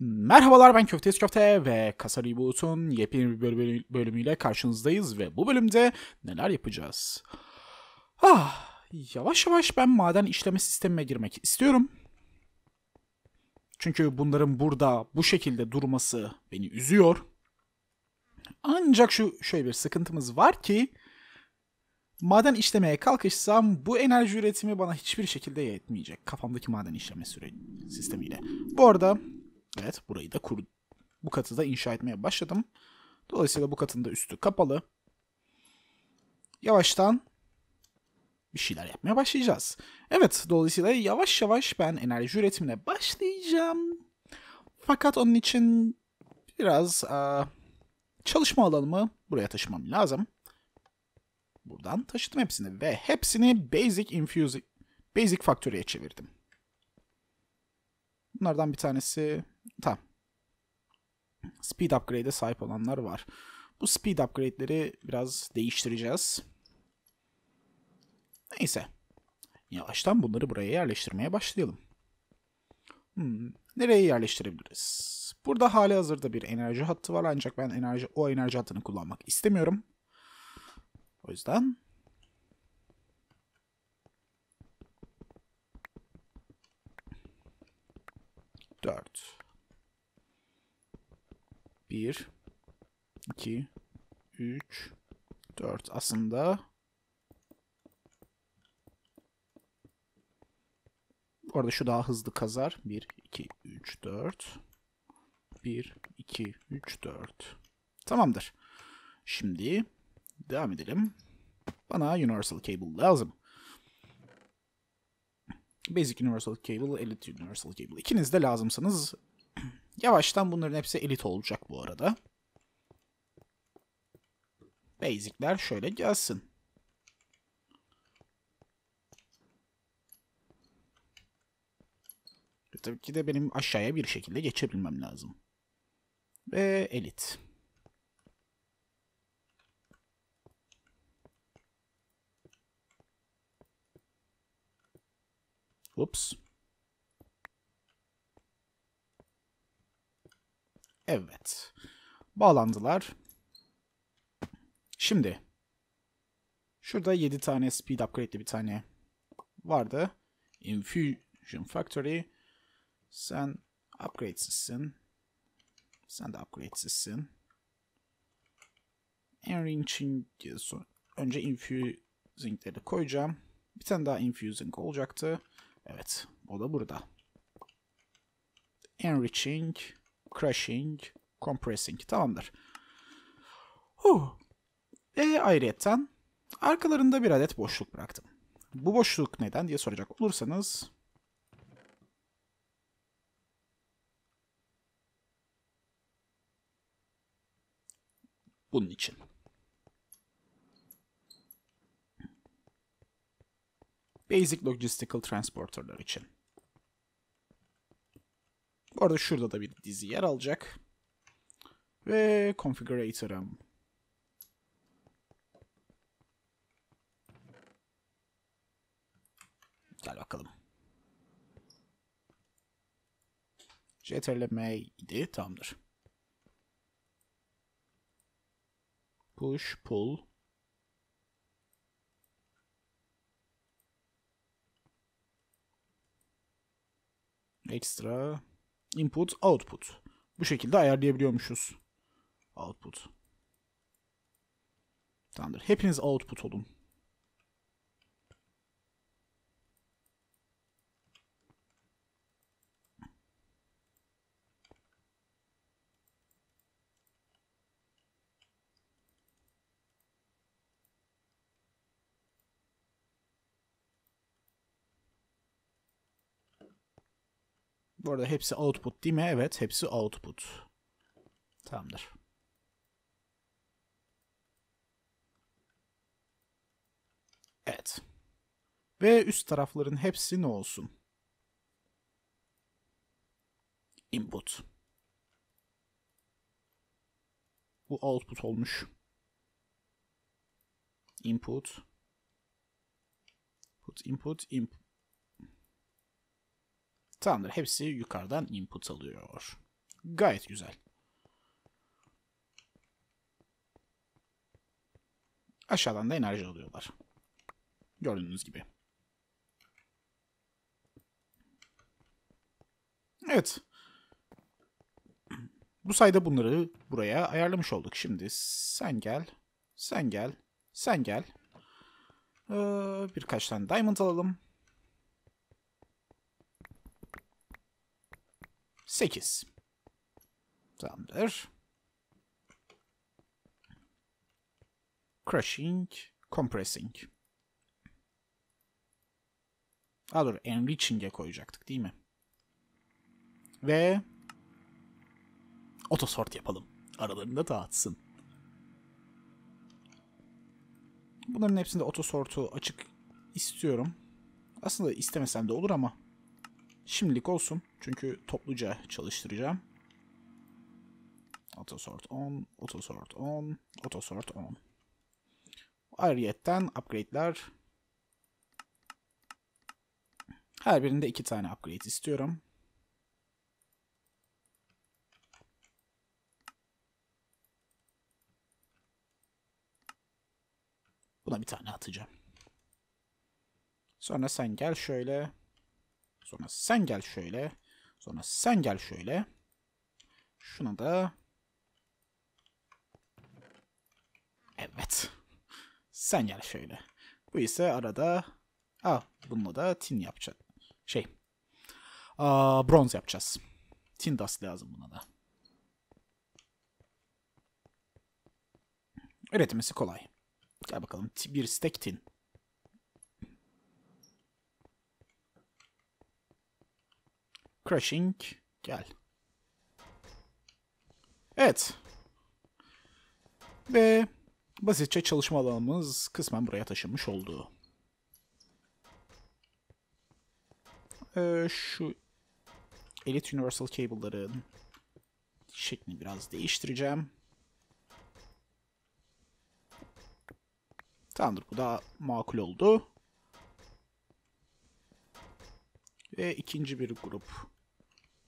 Merhabalar ben Köftesi Köfte ve Kasari Bulut'un yepyeni bir bölümüyle karşınızdayız ve bu bölümde neler yapacağız? Ah, yavaş yavaş ben maden işleme sistemine girmek istiyorum. Çünkü bunların burada bu şekilde durması beni üzüyor. Ancak şu şöyle bir sıkıntımız var ki maden işlemeye kalkışsam bu enerji üretimi bana hiçbir şekilde yetmeyecek kafamdaki maden işleme süre sistemiyle. Bu arada Evet burayı da kur, bu katı da inşa etmeye başladım. Dolayısıyla bu katın da üstü kapalı. Yavaştan bir şeyler yapmaya başlayacağız. Evet dolayısıyla yavaş yavaş ben enerji üretimine başlayacağım. Fakat onun için biraz a, çalışma alanımı buraya taşımam lazım. Buradan taşıdım hepsini ve hepsini Basic Infuse, Basic Factory'e çevirdim. Bunlardan bir tanesi Tamam. Speed upgrade'e sahip olanlar var. Bu speed upgrade'leri biraz değiştireceğiz. Neyse. Yavaştan bunları buraya yerleştirmeye başlayalım. Hmm, nereye yerleştirebiliriz? Burada hali hazırda bir enerji hattı var ancak ben enerji o enerji hattını kullanmak istemiyorum. O yüzden dört. 1, 2, 3, 4. Aslında orada şu daha hızlı kazar. 1, 2, 3, 4. 1, 2, 3, 4. Tamamdır. Şimdi devam edelim. Bana Universal Cable lazım. Basic Universal Cable, Elite Universal Cable. ikiniz de lazımsınız. Yavaştan bunların hepsi elit olacak bu arada. Basic'ler şöyle gelsin. Tabii ki de benim aşağıya bir şekilde geçebilmem lazım. Ve elit. Oops. Evet. Bağlandılar. Şimdi. Şurada 7 tane speed upgrade'li bir tane vardı. Infusion Factory. Sen upgradesizsin. Sen de upgradesizsin. Enriching diye sonra. Önce infusing'leri koyacağım. Bir tane daha infusing olacaktı. Evet. O da burada. Enriching. Crushing, compressing. Tamamdır. Huh. E ayrıyetten arkalarında bir adet boşluk bıraktım. Bu boşluk neden diye soracak olursanız bunun için. Basic Logistical Transporter'lar için. Bu arada şurada da bir dizi yer alacak. Ve configurator'ım. Gel bakalım. Ctrl M idi. Tamamdır. Push, pull. Extra. Input, output. Bu şekilde ayarlayabiliyormuşuz. Output. Tamamdır. Hepiniz output olun. Bu arada hepsi output değil mi? Evet hepsi output. Tamamdır. Evet. Ve üst tarafların hepsi ne olsun? Input. Bu output olmuş. Input. Put input input. Tamamdır. Hepsi yukarıdan input alıyor. Gayet güzel. Aşağıdan da enerji alıyorlar. Gördüğünüz gibi. Evet. Bu sayede bunları buraya ayarlamış olduk. Şimdi sen gel, sen gel, sen gel. Ee, birkaç tane diamond alalım. 8. Tamamdır. Crushing, compressing. Alır, enriching'e koyacaktık değil mi? Ve otosort yapalım. Aralarında dağıtsın. Bunların hepsinde otosortu açık istiyorum. Aslında istemesem de olur ama Şimdilik olsun. Çünkü topluca çalıştıracağım. Autosort on, autosort on, autosort on. Ayrıyetten upgrade'ler. Her birinde iki tane upgrade istiyorum. Buna bir tane atacağım. Sonra sen gel şöyle Sonra sen gel şöyle. Sonra sen gel şöyle. Şunu da... Evet. Sen gel şöyle. Bu ise arada... Aa, ah, bununla da tin yapacağız. Şey. Aa, ah, bronz yapacağız. Tin dust lazım buna da. Üretmesi kolay. Gel bakalım. Bir stack tin. Crushing gel. Evet. Ve basitçe çalışma alanımız kısmen buraya taşınmış oldu. Ee, şu Elite Universal Cable'ların şeklini biraz değiştireceğim. Tamamdır bu da makul oldu. Ve ikinci bir grup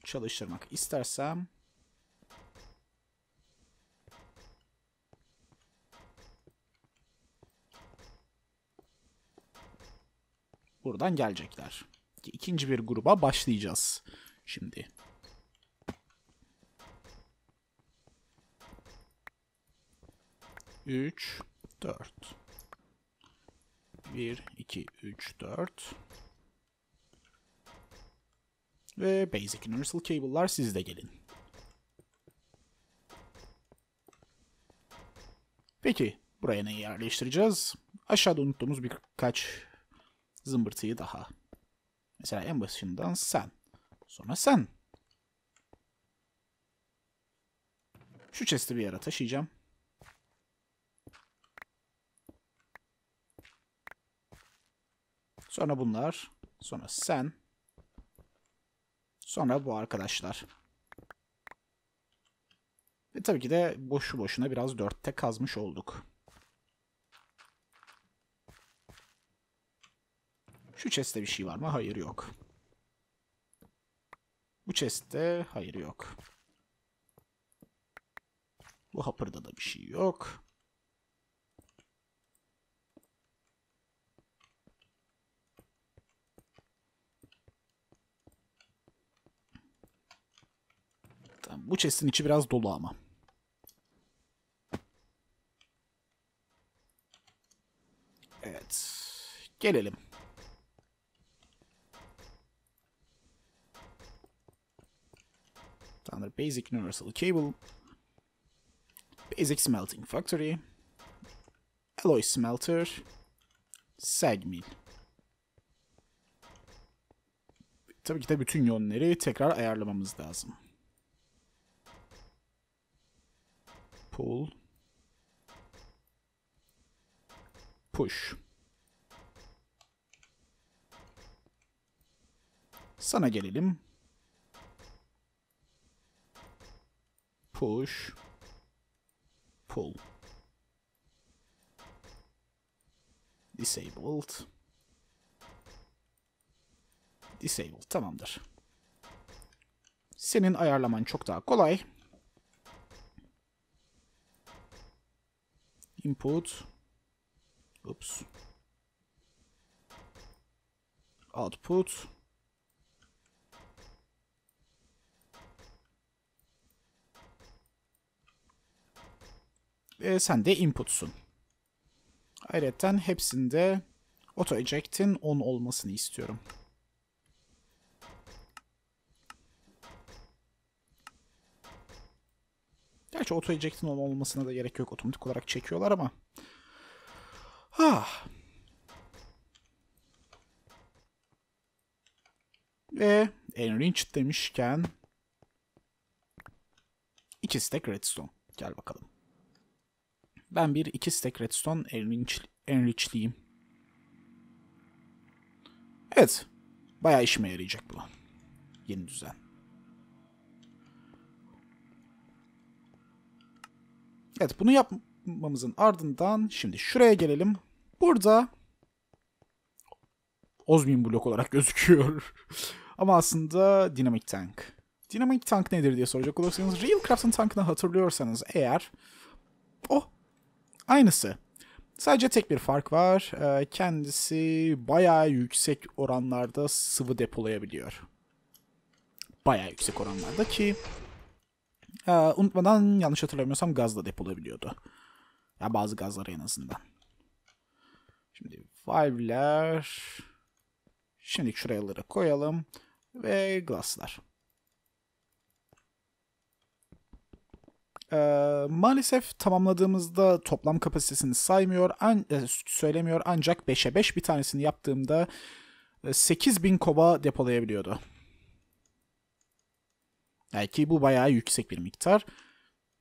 çalıştırmak istersem buradan gelecekler. İkinci bir gruba başlayacağız şimdi. Üç, dört. Bir, iki, üç, dört ve Basic Universal Cable'lar sizde gelin. Peki buraya neyi yerleştireceğiz? Aşağıda unuttuğumuz birkaç zımbırtıyı daha. Mesela en başından sen. Sonra sen. Şu chest'i bir yere taşıyacağım. Sonra bunlar. Sonra sen. Sonra bu arkadaşlar. Ve tabii ki de boşu boşuna biraz 4'te kazmış olduk. Şu chest'te bir şey var mı? Hayır yok. Bu chest'te hayır yok. Bu hapırda da bir şey yok. Bu chest'in içi biraz dolu ama. Evet. Gelelim. Tamamdır. Basic Universal Cable. Basic Smelting Factory. Alloy Smelter. Sag Mill. Tabii ki de bütün yönleri tekrar ayarlamamız lazım. pull push. Sana gelelim. Push pull. Disabled. disabled. tamamdır. Senin ayarlaman çok daha kolay. input. Oops. Output. Ve sen de inputsun. Ayrıca hepsinde auto eject'in 10 olmasını istiyorum. Gerçi auto eject'in olmasına da gerek yok. Otomatik olarak çekiyorlar ama. Ah. Ve Enrich demişken iki stack redstone. Gel bakalım. Ben bir iki stack redstone enrich, enrichliyim. Evet. Bayağı işime yarayacak bu. Yeni düzen. Evet bunu yapmamızın ardından şimdi şuraya gelelim. Burada Osmium blok olarak gözüküyor. Ama aslında Dynamic Tank. Dynamic Tank nedir diye soracak olursanız Real Craft'ın tankını hatırlıyorsanız eğer oh aynısı. Sadece tek bir fark var. Ee, kendisi bayağı yüksek oranlarda sıvı depolayabiliyor. Bayağı yüksek oranlarda ki ee, unutmadan yanlış hatırlamıyorsam gazla da depolayabiliyordu. Ya yani bazı gazlar en azından. Şimdi valve'ler şimdi şuraları koyalım ve glass'lar. Ee, maalesef tamamladığımızda toplam kapasitesini saymıyor, an e, söylemiyor ancak 5'e 5 bir tanesini yaptığımda 8000 e, kova depolayabiliyordu. Yani ki bu bayağı yüksek bir miktar.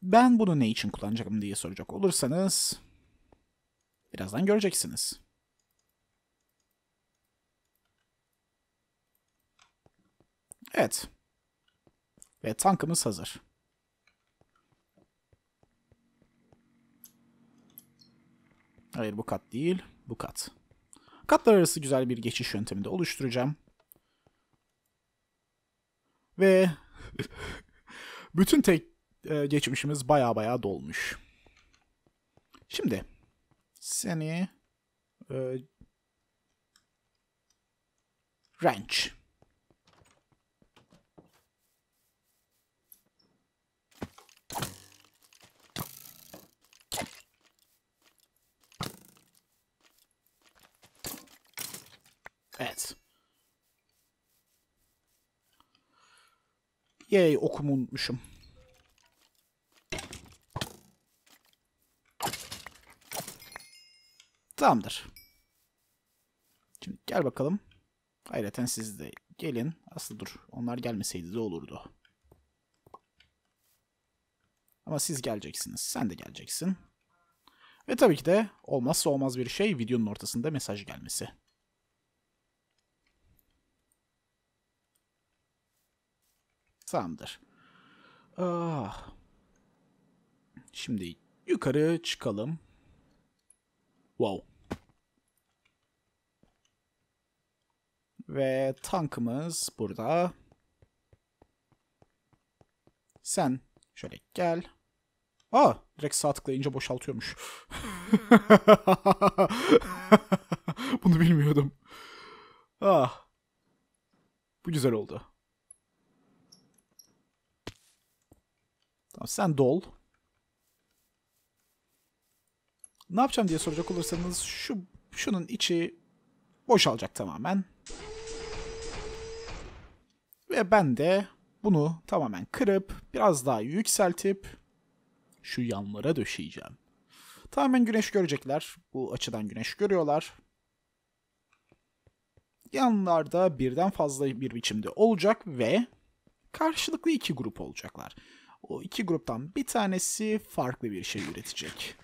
Ben bunu ne için kullanacağım diye soracak olursanız birazdan göreceksiniz. Evet. Ve tankımız hazır. Hayır bu kat değil, bu kat. Katlar arası güzel bir geçiş yöntemi de oluşturacağım. Ve Bütün tek e, geçmişimiz baya baya dolmuş. Şimdi seni e, ranch Evet. Yey okumu unutmuşum. Tamamdır. Şimdi gel bakalım. Hayreten siz de gelin. Aslı dur. Onlar gelmeseydi de olurdu. Ama siz geleceksiniz. Sen de geleceksin. Ve tabii ki de olmazsa olmaz bir şey videonun ortasında mesaj gelmesi. Tamamdır. Ah. Şimdi yukarı çıkalım. Wow. Ve tankımız burada. Sen şöyle gel. Aa ah, direkt sağ tıklayınca boşaltıyormuş. Bunu bilmiyordum. Ah. Bu güzel oldu. Tamam sen dol. Ne yapacağım diye soracak olursanız şu şunun içi boşalacak tamamen. Ve ben de bunu tamamen kırıp biraz daha yükseltip şu yanlara döşeyeceğim. Tamamen güneş görecekler. Bu açıdan güneş görüyorlar. Yanlarda birden fazla bir biçimde olacak ve karşılıklı iki grup olacaklar. O iki gruptan bir tanesi farklı bir şey üretecek.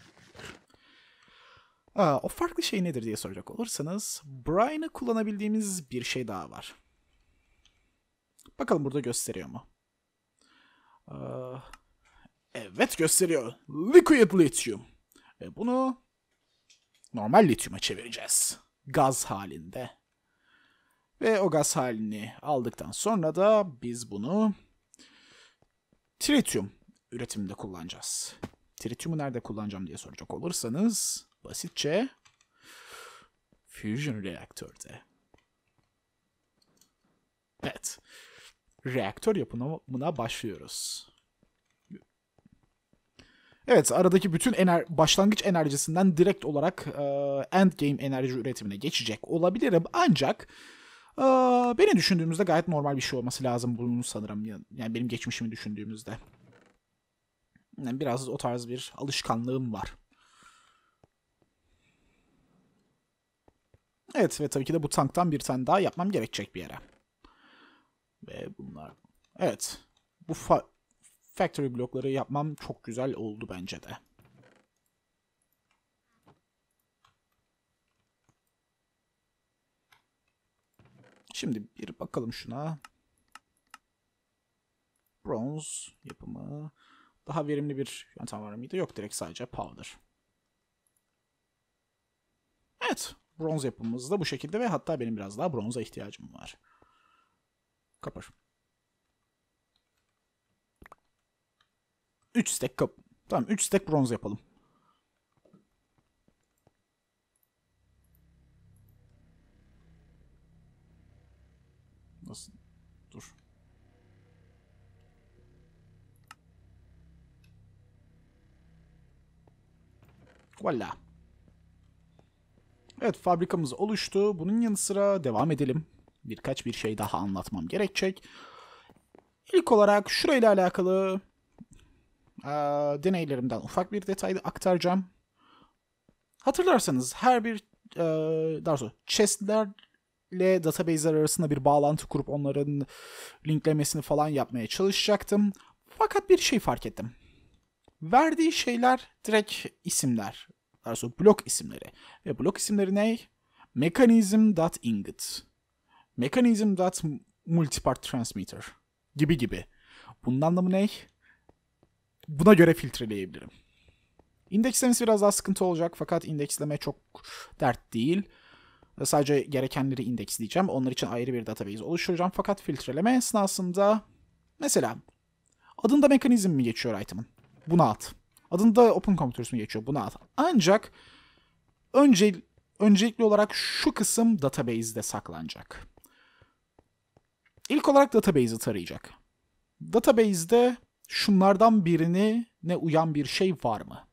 Aa, o farklı şey nedir diye soracak olursanız Brian'ı kullanabildiğimiz bir şey daha var. Bakalım burada gösteriyor mu? Aa, evet gösteriyor. Liquid Lithium. Ve bunu normal lityuma çevireceğiz. Gaz halinde. Ve o gaz halini aldıktan sonra da biz bunu Tritium üretiminde kullanacağız. Tritium'u nerede kullanacağım diye soracak olursanız basitçe fusion reaktörde. Evet. Reaktör yapımına başlıyoruz. Evet aradaki bütün ener başlangıç enerjisinden direkt olarak e, endgame enerji üretimine geçecek olabilirim. Ancak beni düşündüğümüzde gayet normal bir şey olması lazım bunun sanırım. Yani benim geçmişimi düşündüğümüzde. Yani biraz o tarz bir alışkanlığım var. Evet ve tabii ki de bu tanktan bir tane daha yapmam gerekecek bir yere. Ve bunlar... Evet. Bu fa factory blokları yapmam çok güzel oldu bence de. Şimdi bir bakalım şuna. Bronze yapımı. Daha verimli bir yöntem var mıydı? Yok direkt sadece powder. Evet. Bronz yapımız da bu şekilde ve hatta benim biraz daha bronza ihtiyacım var. Kapar. 3 stack kap. Tamam 3 stack bronz yapalım. Voilà. Evet fabrikamız oluştu. Bunun yanı sıra devam edelim. Birkaç bir şey daha anlatmam gerekecek. İlk olarak şurayla alakalı e, deneylerimden ufak bir detay aktaracağım. Hatırlarsanız her bir e, daha sonra chestlerle database'ler arasında bir bağlantı kurup onların linklemesini falan yapmaya çalışacaktım. Fakat bir şey fark ettim. Verdiği şeyler direkt isimler. Daha sonra blok isimleri. Ve blok isimleri ne? Mechanism.ingot. Mechanism.multipart transmitter. Gibi gibi. Bunun anlamı ne? Buna göre filtreleyebilirim. İndekslemesi biraz daha sıkıntı olacak fakat indeksleme çok dert değil. Sadece gerekenleri indeksleyeceğim. Onlar için ayrı bir database oluşturacağım. Fakat filtreleme esnasında mesela adında mekanizm mi geçiyor item'ın? Buna at. Adında Open Compute ismi geçiyor. Buna at. Ancak önce öncelikli olarak şu kısım database'de saklanacak. İlk olarak database'i tarayacak. Database'de şunlardan birini ne uyan bir şey var mı?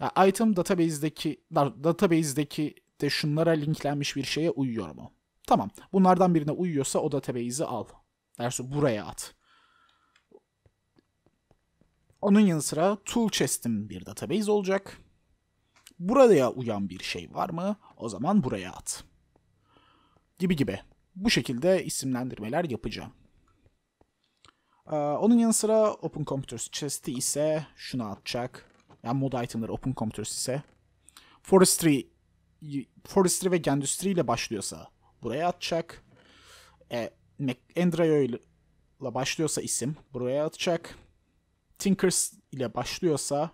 Yani item database'deki database'deki de şunlara linklenmiş bir şeye uyuyor mu? Tamam. Bunlardan birine uyuyorsa o database'i al. Dersi buraya at. Onun yanı sıra tool chest'im bir database olacak. Buraya uyan bir şey var mı? O zaman buraya at. Gibi gibi. Bu şekilde isimlendirmeler yapacağım. Ee, onun yanı sıra Open Computers chest'i ise şuna atacak. Yani mod itemları Open Computers ise Forestry Forestry ve Gendustry ile başlıyorsa buraya atacak. E, Endryo ile başlıyorsa isim buraya atacak. Tinkers ile başlıyorsa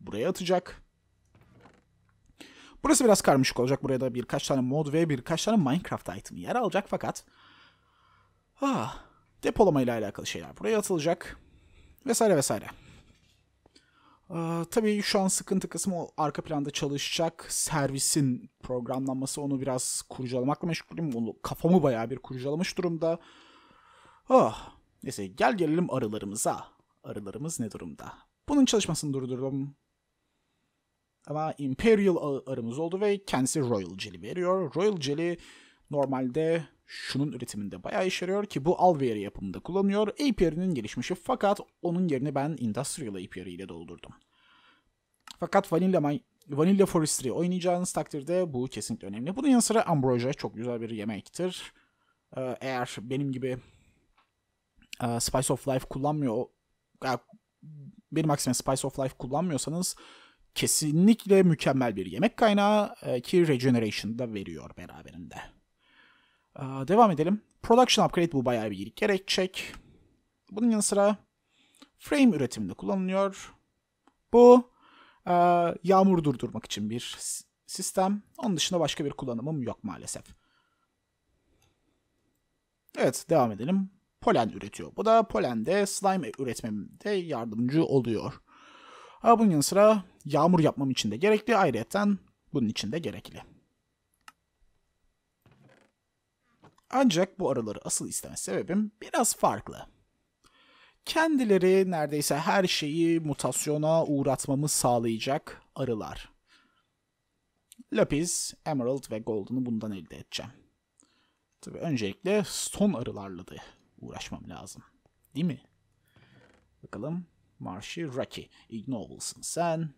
buraya atacak. Burası biraz karmaşık olacak. Buraya da birkaç tane mod ve birkaç tane Minecraft item yer alacak fakat ah, depolama ile alakalı şeyler buraya atılacak vesaire vesaire. Ee, tabii şu an sıkıntı kısmı arka planda çalışacak servisin programlanması onu biraz kurcalamakla meşgulüm. Onu, kafamı bayağı bir kurcalamış durumda. Ah, neyse gel gelelim arılarımıza arılarımız ne durumda? Bunun çalışmasını durdurdum. Ama Imperial arımız oldu ve kendisi Royal Jelly veriyor. Royal Jelly normalde şunun üretiminde bayağı işe yarıyor ki bu Alveary yapımında kullanıyor. Apiary'nin gelişmişi fakat onun yerine ben Industrial Apiary ile doldurdum. Fakat Vanilla, My Vanilla Forestry oynayacağınız takdirde bu kesinlikle önemli. Bunun yanı sıra Ambrosia çok güzel bir yemektir. Ee, eğer benim gibi e, Spice of Life kullanmıyor bir maksimum Spice of Life kullanmıyorsanız kesinlikle mükemmel bir yemek kaynağı e, ki Regeneration da veriyor beraberinde. E, devam edelim. Production Upgrade bu bayağı bir iyilik gerekecek. Bunun yanı sıra frame üretiminde kullanılıyor. Bu e, yağmur durdurmak için bir sistem. Onun dışında başka bir kullanımım yok maalesef. Evet devam edelim polen üretiyor. Bu da polende slime üretmemde yardımcı oluyor. Ama bunun yanı sıra yağmur yapmam için de gerekli. Ayrıca bunun için de gerekli. Ancak bu arıları asıl isteme sebebim biraz farklı. Kendileri neredeyse her şeyi mutasyona uğratmamı sağlayacak arılar. Lapis, Emerald ve Golden'ı bundan elde edeceğim. Tabii öncelikle son arılarladı uğraşmam lazım. Değil mi? Bakalım. Marşı Rocky. Ignobles'ın sen.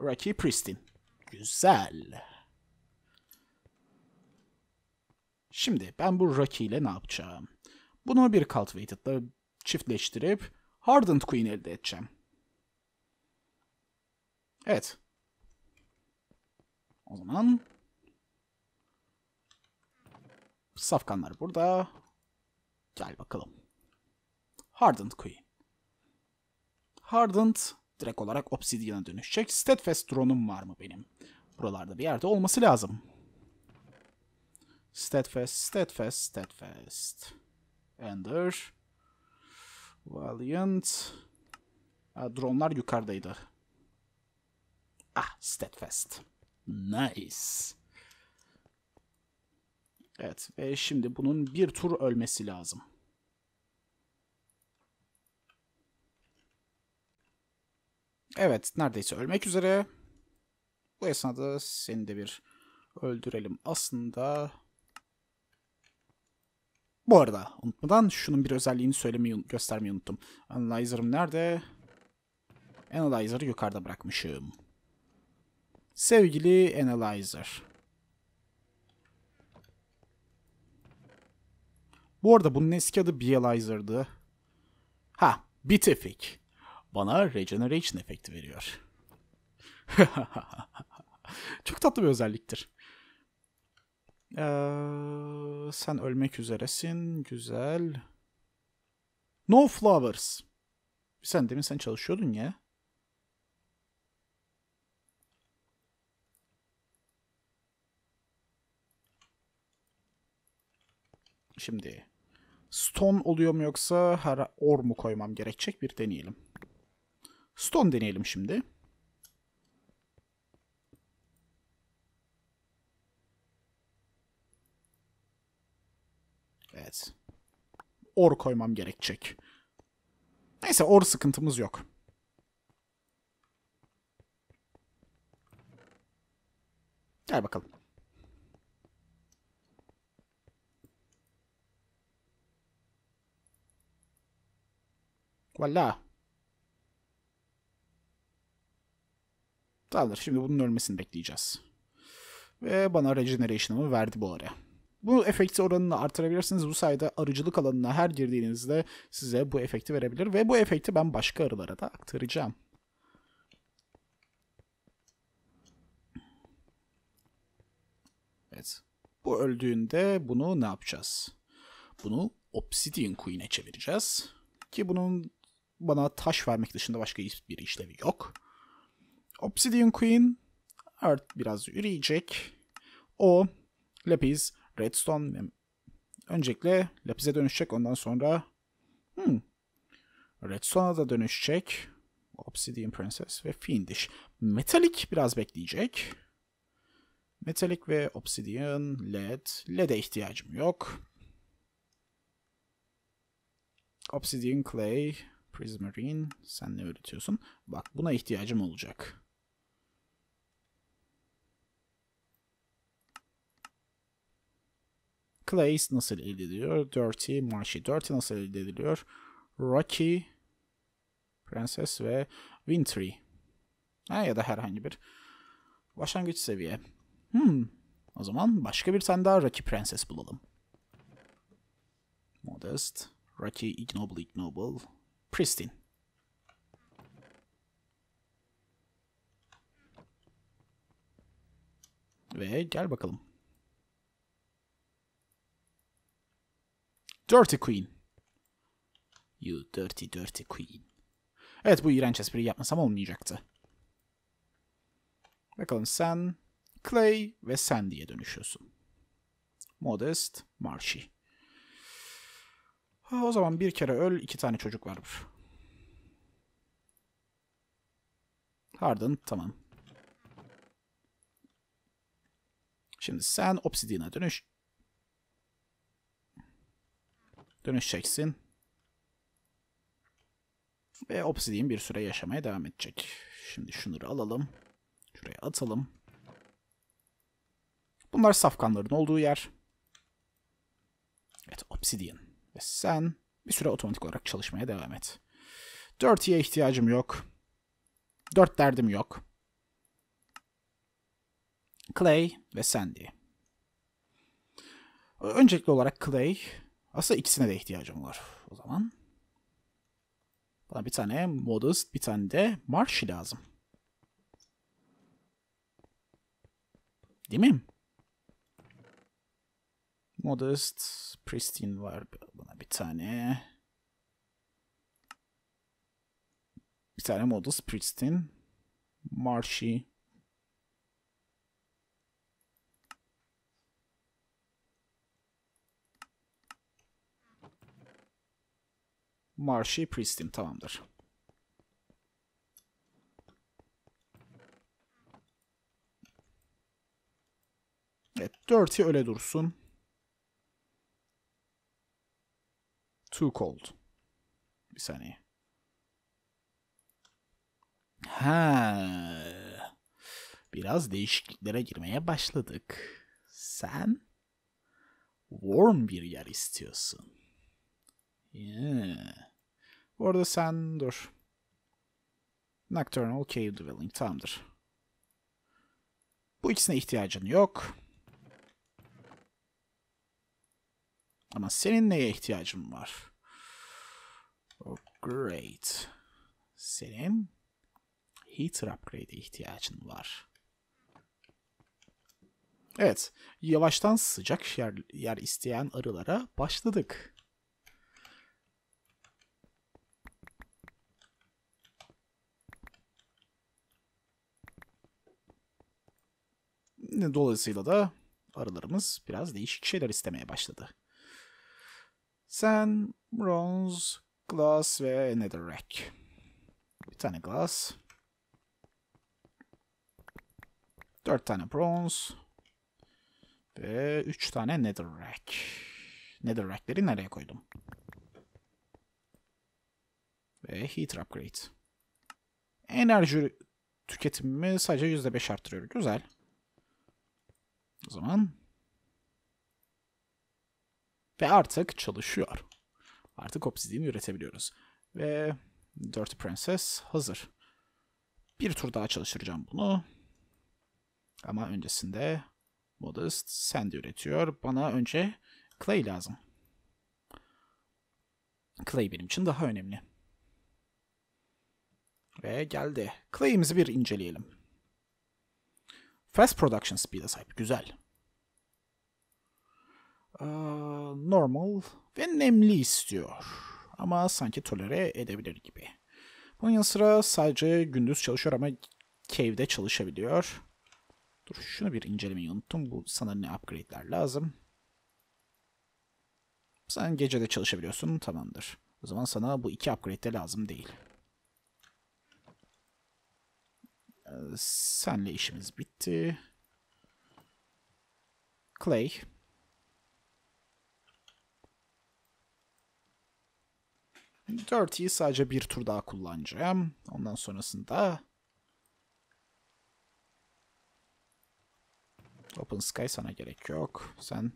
Rocky Pristin. Güzel. Şimdi ben bu Rocky ile ne yapacağım? Bunu bir Cultivated ile çiftleştirip Hardened Queen elde edeceğim. Evet. O zaman Safkanlar burada. Gel bakalım. Hardened Queen. Hardened direkt olarak Obsidian'a dönüşecek. Steadfast drone'um var mı benim? Buralarda bir yerde olması lazım. Steadfast, Steadfast, Steadfast. Ender. Valiant. Dronelar yukarıdaydı. Ah, Steadfast. Nice. Evet ve şimdi bunun bir tur ölmesi lazım. Evet neredeyse ölmek üzere. Bu esnada seni de bir öldürelim. Aslında bu arada unutmadan şunun bir özelliğini söylemeyi göstermeyi unuttum. Analyzer'ım nerede? Analyzer'ı yukarıda bırakmışım. Sevgili Analyzer. Bu arada bunun eski adı Bealizer'dı. Ha, bit efek. Bana regeneration efekti veriyor. Çok tatlı bir özelliktir. Ee, sen ölmek üzeresin. Güzel. No flowers. Sen demin sen çalışıyordun ya. Şimdi Stone oluyor mu yoksa her or mu koymam gerekecek bir deneyelim. Stone deneyelim şimdi. Evet. Or koymam gerekecek. Neyse or sıkıntımız yok. Gel bakalım. Valla. Tamamdır. Şimdi bunun ölmesini bekleyeceğiz. Ve bana regeneration'ımı verdi bu ara. Bu efekti oranını artırabilirsiniz. Bu sayede arıcılık alanına her girdiğinizde size bu efekti verebilir. Ve bu efekti ben başka arılara da aktaracağım. Evet. Bu öldüğünde bunu ne yapacağız? Bunu Obsidian Queen'e çevireceğiz. Ki bunun bana taş vermek dışında başka bir işlevi yok. Obsidian Queen Earth biraz yürüyecek. O Lapis, Redstone öncelikle Lapis'e dönüşecek ondan sonra hmm, Redstone'a da dönüşecek. Obsidian Princess ve Fiendish. Metalik biraz bekleyecek. Metalik ve Obsidian, Led. Led'e ihtiyacım yok. Obsidian Clay, Prismarine sen ne öğretiyorsun? Bak buna ihtiyacım olacak. Clays nasıl elde ediliyor? Dirty, Marshy Dirty nasıl elde ediliyor? Rocky, Princess ve Wintry. Ha, ya da herhangi bir başlangıç seviye. Hmm. O zaman başka bir tane daha Rocky Princess bulalım. Modest, Rocky Ignoble Ignoble, Pristine. Ve gel bakalım. Dirty Queen. You dirty dirty queen. Evet bu iğrenç espriyi yapmasam olmayacaktı. Bakalım sen Clay ve sen diye dönüşüyorsun. Modest, Marshy. Ha, o zaman bir kere öl, iki tane çocuk var. Harden, tamam. Şimdi sen obsidiyana dönüş... Dönüşeceksin. Ve obsidiyan bir süre yaşamaya devam edecek. Şimdi şunları alalım. Şuraya atalım. Bunlar safkanların olduğu yer. Evet, obsidiyan. Ve sen bir süre otomatik olarak çalışmaya devam et. 4'ye ihtiyacım yok. Dört derdim yok. Clay ve Sandy. Öncelikli olarak Clay. Aslında ikisine de ihtiyacım var o zaman. Bana bir tane Modest, bir tane de Marsh lazım. Değil mi? Modest Pristine var buna bir tane. Bir tane Modest Pristine. Marshy. Marshy Pristine tamamdır. Evet, Dirty öyle dursun. Too cold. Bir saniye. Ha. Biraz değişikliklere girmeye başladık. Sen warm bir yer istiyorsun. Yeah. Bu arada sen dur. Nocturnal Cave Dwelling tamdır. Bu ikisine ihtiyacın yok. Ama senin neye ihtiyacın var? Oh, great. Senin heater upgrade'e ihtiyacın var. Evet, yavaştan sıcak yer, yer isteyen arılara başladık. Dolayısıyla da arılarımız biraz değişik şeyler istemeye başladı. Sen, bronz, glass ve nether rack. Bir tane glass. Dört tane bronz. Ve üç tane nether rack. nereye koydum? Ve heater upgrade. Enerji tüketimimi sadece %5 arttırıyor. Güzel. O zaman ve artık çalışıyor. Artık Obsidian üretebiliyoruz. Ve Dirty Princess hazır. Bir tur daha çalıştıracağım bunu. Ama öncesinde Modest Sand üretiyor. Bana önce Clay lazım. Clay benim için daha önemli. Ve geldi. Clay'imizi bir inceleyelim. Fast Production Speed'e sahip. Güzel. Ee, normal ve nemli istiyor. Ama sanki tolere edebilir gibi. Bunun yanı sıra sadece gündüz çalışıyor ama cave'de çalışabiliyor. Dur şunu bir incelemeyi unuttum. Bu sana ne upgrade'ler lazım. Sen gecede çalışabiliyorsun. Tamamdır. O zaman sana bu iki upgrade de lazım değil. Ee, senle işimiz bitti. Clay. Hani Dirty'yi sadece bir tur daha kullanacağım. Ondan sonrasında Open Sky sana gerek yok. Sen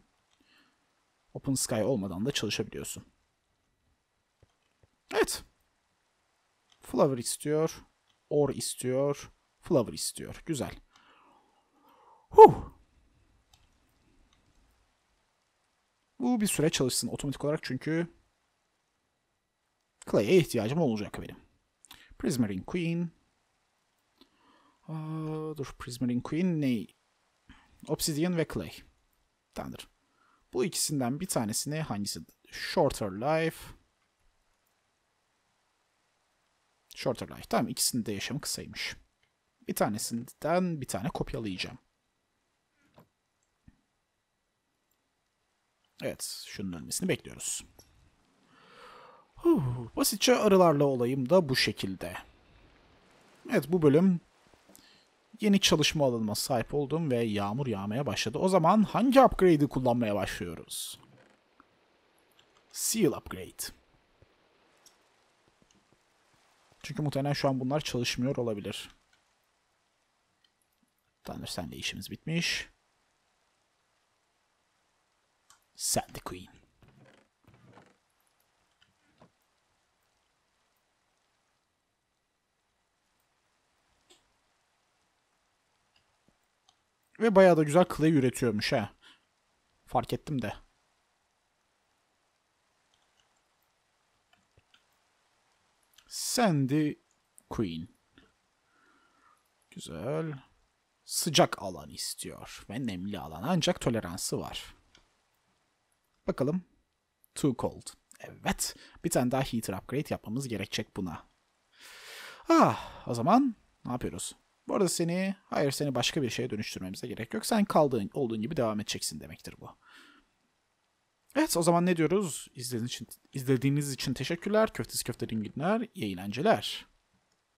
Open Sky olmadan da çalışabiliyorsun. Evet. Flower istiyor. Or istiyor. Flower istiyor. Güzel. Huh. Bu bir süre çalışsın otomatik olarak çünkü Clay'e ihtiyacım olacak benim. Prismarine Queen. Aa, dur Prismarine Queen ne? Obsidian ve Clay. Tamamdır. Bu ikisinden bir tanesini hangisi? Shorter Life. Shorter Life. Tamam ikisinin de yaşamı kısaymış. Bir tanesinden bir tane kopyalayacağım. Evet, şunun ölmesini bekliyoruz basitçe arılarla olayım da bu şekilde. Evet bu bölüm yeni çalışma alanıma sahip oldum ve yağmur yağmaya başladı. O zaman hangi upgrade'i kullanmaya başlıyoruz? Seal upgrade. Çünkü muhtemelen şu an bunlar çalışmıyor olabilir. Tanrı senle işimiz bitmiş. Sandy Queen. Ve bayağı da güzel clay üretiyormuş ha. Fark ettim de. Sandy Queen. Güzel. Sıcak alan istiyor ve nemli alan ancak toleransı var. Bakalım. Too cold. Evet. Bir tane daha heater upgrade yapmamız gerekecek buna. Ah, o zaman ne yapıyoruz? Bu arada seni, hayır seni başka bir şeye dönüştürmemize gerek yok. Sen kaldığın, olduğun gibi devam edeceksin demektir bu. Evet o zaman ne diyoruz? İzlediğiniz için, izlediğiniz için teşekkürler. Köftesi köfte günler, iyi eğlenceler.